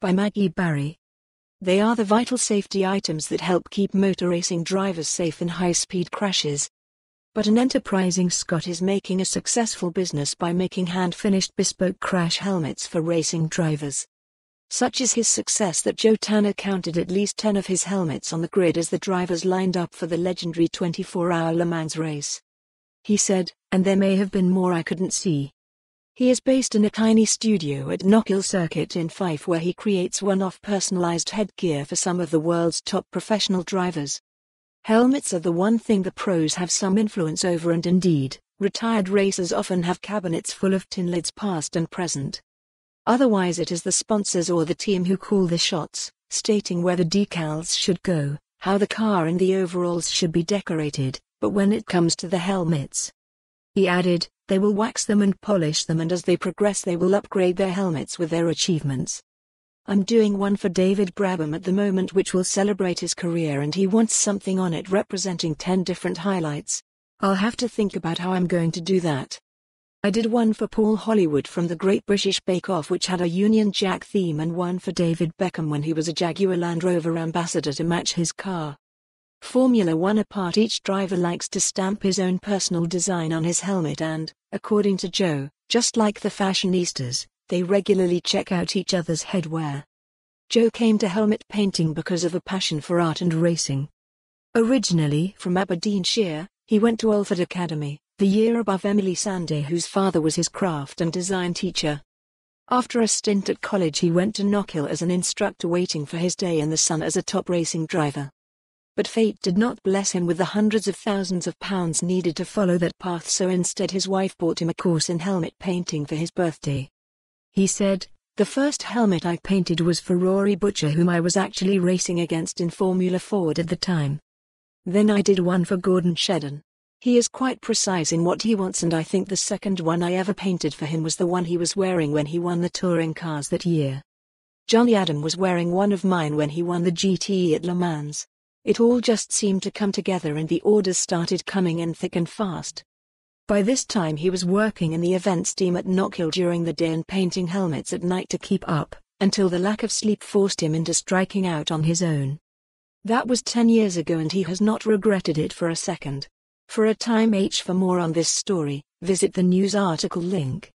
By Maggie Barry. They are the vital safety items that help keep motor racing drivers safe in high speed crashes. But an enterprising Scot is making a successful business by making hand finished bespoke crash helmets for racing drivers. Such is his success that Joe Tanner counted at least 10 of his helmets on the grid as the drivers lined up for the legendary 24-hour Le Mans race. He said, and there may have been more I couldn't see. He is based in a tiny studio at Knockhill Circuit in Fife where he creates one-off personalized headgear for some of the world's top professional drivers. Helmets are the one thing the pros have some influence over and indeed, retired racers often have cabinets full of tin lids past and present. Otherwise it is the sponsors or the team who call the shots, stating where the decals should go, how the car and the overalls should be decorated, but when it comes to the helmets. He added, they will wax them and polish them and as they progress they will upgrade their helmets with their achievements. I'm doing one for David Brabham at the moment which will celebrate his career and he wants something on it representing 10 different highlights. I'll have to think about how I'm going to do that. I did one for Paul Hollywood from the Great British Bake Off which had a Union Jack theme and one for David Beckham when he was a Jaguar Land Rover ambassador to match his car. Formula One apart each driver likes to stamp his own personal design on his helmet and, according to Joe, just like the fashionistas, they regularly check out each other's headwear. Joe came to helmet painting because of a passion for art and racing. Originally from Aberdeenshire, he went to Olford Academy, the year above Emily Sande whose father was his craft and design teacher. After a stint at college he went to Knockhill as an instructor waiting for his day in the sun as a top racing driver. But fate did not bless him with the hundreds of thousands of pounds needed to follow that path so instead his wife bought him a course in helmet painting for his birthday. He said, The first helmet I painted was for Rory Butcher whom I was actually racing against in Formula Ford at the time. Then I did one for Gordon Shedden. He is quite precise in what he wants and I think the second one I ever painted for him was the one he was wearing when he won the touring cars that year. Johnny Adam was wearing one of mine when he won the GTE at Le Mans. It all just seemed to come together and the orders started coming in thick and fast. By this time he was working in the events team at Knockhill during the day and painting helmets at night to keep up, until the lack of sleep forced him into striking out on his own. That was ten years ago and he has not regretted it for a second. For a time H. For more on this story, visit the news article link.